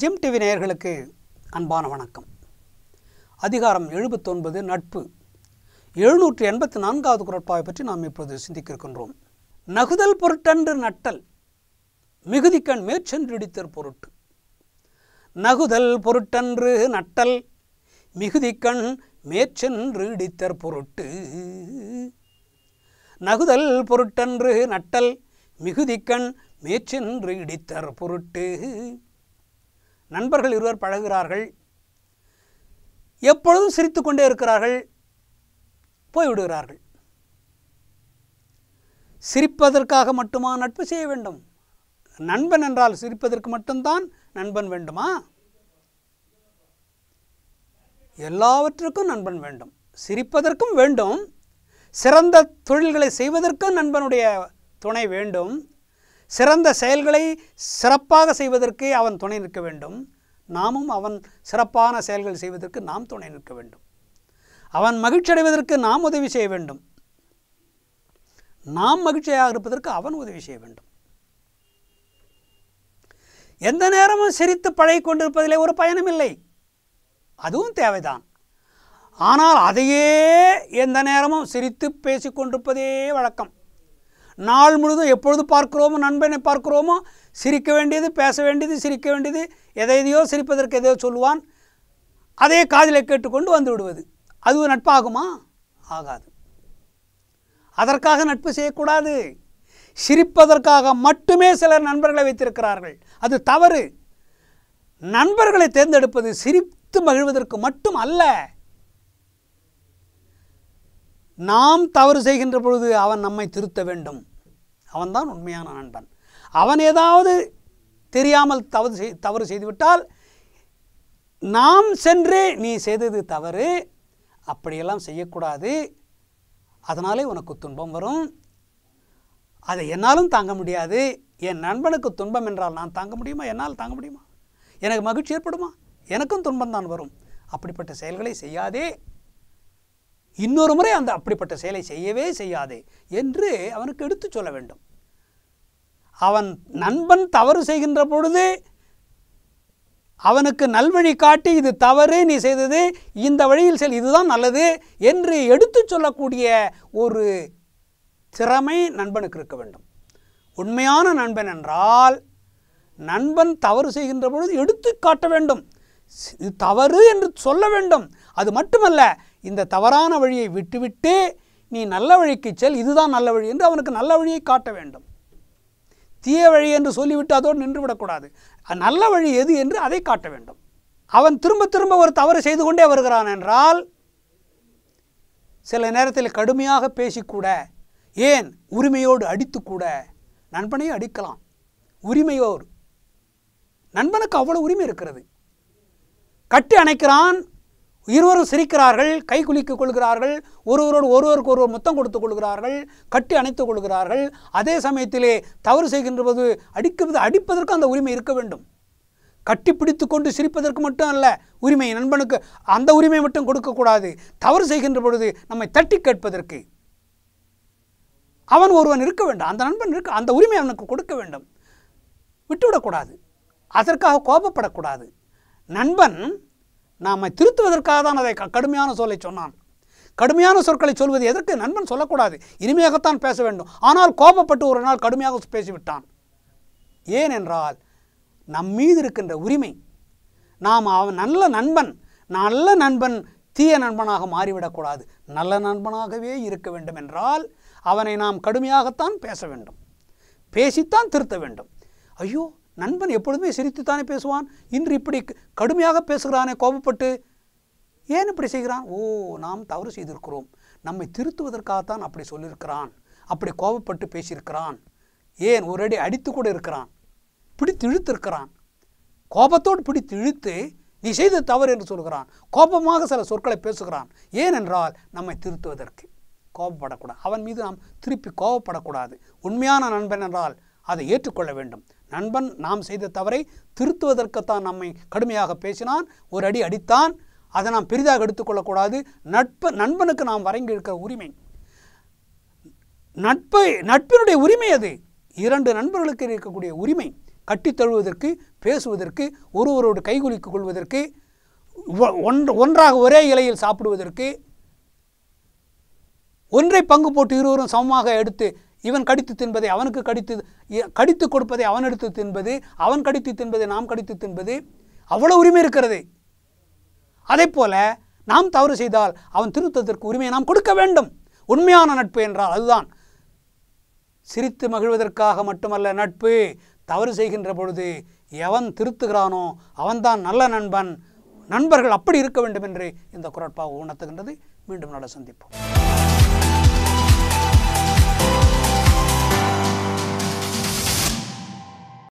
gym TV நேயர்களுக்கு அன்பான வணக்கம் அதிகாரம் எழுபத்தொன்பது நட்பு எழுநூற்றி எண்பத்தி நான்காவது குரட்பாவை பற்றி நாம் இப்போது சிந்திக்க இருக்கின்றோம் நகுதல் பொருட்டன்று நட்டல் மிகுதிக்கண் மேற்சென்றிடித்தற் பொருட்டு நகுதல் பொருட்டன்று நட்டல் மிகுதிக்கண் மேற்சென்று இடித்தர் பொருட்டு நகுதல் பொருட்டன்று நட்டல் மிகுதிக்கண் மேற்சென்று இடித்தர் பொருட்டு நண்பர்கள் இருவர் பழகிறார்கள் எப்பொழுதும் சிரித்து கொண்டே இருக்கிறார்கள் போய்விடுகிறார்கள் சிரிப்பதற்காக மட்டுமா நட்பு செய்ய வேண்டும் நண்பன் என்றால் சிரிப்பதற்கு மட்டும்தான் நண்பன் வேண்டுமா எல்லாவற்றுக்கும் நண்பன் வேண்டும் சிரிப்பதற்கும் வேண்டும் சிறந்த தொழில்களை செய்வதற்கும் நண்பனுடைய துணை வேண்டும் சிறந்த செயல்களை சிறப்பாக செய்வதற்கு அவன் துணை நிற்க வேண்டும் நாமும் அவன் சிறப்பான செயல்கள் செய்வதற்கு நாம் துணை நிற்க வேண்டும் அவன் மகிழ்ச்சி அடைவதற்கு நாம் உதவி செய்ய வேண்டும் நாம் மகிழ்ச்சியாக இருப்பதற்கு அவன் உதவி செய்ய வேண்டும் எந்த நேரமும் சிரித்து பழகி கொண்டிருப்பதிலே ஒரு இல்லை அதுவும் தேவைதான் ஆனால் அதையே எந்த நேரமும் சிரித்து பேசிக்கொண்டிருப்பதே வழக்கம் நாள் முழுதும் எப்பொழுது பார்க்கிறோமோ நண்பனை பார்க்கிறோமோ சிரிக்க வேண்டியது பேச வேண்டியது சிரிக்க வேண்டியது எதை எதையோ சிரிப்பதற்கு எதையோ சொல்லுவான் அதே காதில் கேட்டுக்கொண்டு வந்து விடுவது அது நட்பாகுமா ஆகாது அதற்காக நட்பு செய்யக்கூடாது சிரிப்பதற்காக மட்டுமே சிலர் நண்பர்களை வைத்திருக்கிறார்கள் அது தவறு நண்பர்களை தேர்ந்தெடுப்பது சிரித்து மகிழ்வதற்கு மட்டும் அல்ல நாம் தவறு செய்கின்ற பொழுது அவன் நம்மை திருத்த வேண்டும் அவன்தான் உண்மையான நண்பன் அவன் ஏதாவது தெரியாமல் தவறு செய் தவறு செய்துவிட்டால் நாம் சென்று நீ செய்தது தவறு அப்படியெல்லாம் செய்யக்கூடாது அதனாலே உனக்கு துன்பம் வரும் அதை என்னாலும் தாங்க முடியாது என் நண்பனுக்கு துன்பம் என்றால் நான் தாங்க முடியுமா என்னால் தாங்க முடியுமா எனக்கு மகிழ்ச்சி ஏற்படுமா எனக்கும் துன்பம் தான் வரும் அப்படிப்பட்ட செயல்களை செய்யாதே இன்னொரு முறை அந்த அப்படிப்பட்ட செயலை செய்யவே செய்யாதே என்று அவனுக்கு எடுத்து சொல்ல வேண்டும் அவன் நண்பன் தவறு செய்கின்ற பொழுது அவனுக்கு நல்வழி காட்டி இது தவறு நீ செய்தது இந்த வழியில் செல் இதுதான் நல்லது என்று எடுத்து சொல்லக்கூடிய ஒரு திறமை நண்பனுக்கு இருக்க வேண்டும் உண்மையான நண்பன் என்றால் நண்பன் தவறு செய்கின்ற பொழுது எடுத்து காட்ட வேண்டும் இது தவறு என்று சொல்ல வேண்டும் அது மட்டுமல்ல இந்த தவறான வழியை விட்டுவிட்டு நீ நல்ல வழிக்கு செல் இதுதான் நல்ல வழி என்று அவனுக்கு நல்ல வழியை காட்ட வேண்டும் தீய வழி என்று சொல்லிவிட்டு அதோடு நின்றுவிடக்கூடாது நல்ல வழி எது என்று அதை காட்ட வேண்டும் அவன் திரும்ப திரும்ப ஒரு தவறு செய்து கொண்டே வருகிறான் என்றால் சில நேரத்தில் கடுமையாக பேசிக்கூட ஏன் உரிமையோடு அடித்துக்கூட நண்பனையும் அடிக்கலாம் உரிமையோர் நண்பனுக்கு அவ்வளோ உரிமை இருக்கிறது கட்டி அணைக்கிறான் இருவரும் சிரிக்கிறார்கள் கை குலுக்கிக் கொள்கிறார்கள் ஒருவரோடு ஒருவருக்கு ஒருவர் முத்தம் கொடுத்துக் கொள்கிறார்கள் கட்டி அணைத்துக் கொள்கிறார்கள் அதே சமயத்திலே தவறு செய்கின்றபோது அடிக்கிறது அடிப்பதற்கும் அந்த உரிமை இருக்க வேண்டும் கட்டி பிடித்து கொண்டு சிரிப்பதற்கு மட்டும் அல்ல உரிமை நண்பனுக்கு அந்த உரிமை மட்டும் கொடுக்கக்கூடாது தவறு செய்கின்ற பொழுது நம்மை தட்டி கேட்பதற்கு அவன் ஒருவன் இருக்க வேண்டும் அந்த நண்பன் இருக்க அந்த உரிமை அவனுக்கு கொடுக்க வேண்டும் விட்டுவிடக்கூடாது அதற்காக கோபப்படக்கூடாது நண்பன் நாம் திருத்துவதற்காக தான் அதை கடுமையான சொல்லை சொன்னான் கடுமையான சொற்களை சொல்வது எதற்கு நண்பன் சொல்லக்கூடாது இனிமையாகத்தான் பேச வேண்டும் ஆனால் கோபப்பட்டு ஒரு நாள் கடுமையாக பேசிவிட்டான் ஏனென்றால் நம் மீது இருக்கின்ற உரிமை நாம் அவன் நல்ல நண்பன் நல்ல நண்பன் தீய நண்பனாக மாறிவிடக்கூடாது நல்ல நண்பனாகவே இருக்க வேண்டும் என்றால் அவனை நாம் கடுமையாகத்தான் பேச வேண்டும் பேசித்தான் திருத்த வேண்டும் ஐயோ நண்பன் எப்பொழுதுமே சிரித்துத்தானே பேசுவான் இன்று இப்படி கடுமையாக பேசுகிறானே கோபப்பட்டு ஏன் இப்படி செய்கிறான் ஓ நாம் தவறு செய்திருக்கிறோம் நம்மை திருத்துவதற்காகத்தான் அப்படி சொல்லியிருக்கிறான் அப்படி கோபப்பட்டு பேசியிருக்கிறான் ஏன் ஒரு அடி அடித்து கூட இருக்கிறான் பிடித்து இழுத்திருக்கிறான் கோபத்தோடு பிடித்து இழுத்து நீ செய்த தவறு என்று சொல்கிறான் கோபமாக சில சொற்களை பேசுகிறான் ஏனென்றால் நம்மை திருத்துவதற்கு கோபப்படக்கூடாது அவன் மீது நாம் திருப்பி கோபப்படக்கூடாது உண்மையான நண்பன் என்றால் அதை ஏற்றுக்கொள்ள வேண்டும் நண்பன் நாம் செய்த தவறை திருத்துவதற்குத்தான் நம்மை கடுமையாக பேசினான் ஒரு அடி அடித்தான் அதை நாம் பெரிதாக எடுத்துக்கொள்ளக்கூடாது நட்பு நண்பனுக்கு நாம் வரங்கி இருக்கிற உரிமை நட்பை நட்பினுடைய உரிமை அது இரண்டு நண்பர்களுக்கு இருக்கக்கூடிய உரிமை கட்டி தழுவதற்கு பேசுவதற்கு ஒருவரோடு கைகுலிக்கு கொள்வதற்கு ஒன்று ஒன்றாக ஒரே இலையில் சாப்பிடுவதற்கு ஒன்றை பங்கு போட்டு இருவரும் சமமாக எடுத்து இவன் கடித்து தின்பதை அவனுக்கு கடித்து கடித்து கொடுப்பதை அவன் எடுத்து தின்பது அவன் கடித்து தின்பதை நாம் கடித்து தின்பது அவ்வளோ உரிமை இருக்கிறது அதே போல நாம் தவறு செய்தால் அவன் திருத்தத்திற்கு உரிமையை நாம் கொடுக்க வேண்டும் உண்மையான நட்பு என்றால் அதுதான் சிரித்து மகிழ்வதற்காக மட்டுமல்ல நட்பு தவறு செய்கின்ற பொழுது எவன் திருத்துகிறானோ அவன்தான் நல்ல நண்பன் நண்பர்கள் அப்படி இருக்க வேண்டும் என்று இந்த குரட்பாக உணர்த்துகின்றது மீண்டும் நல்ல சந்திப்போம்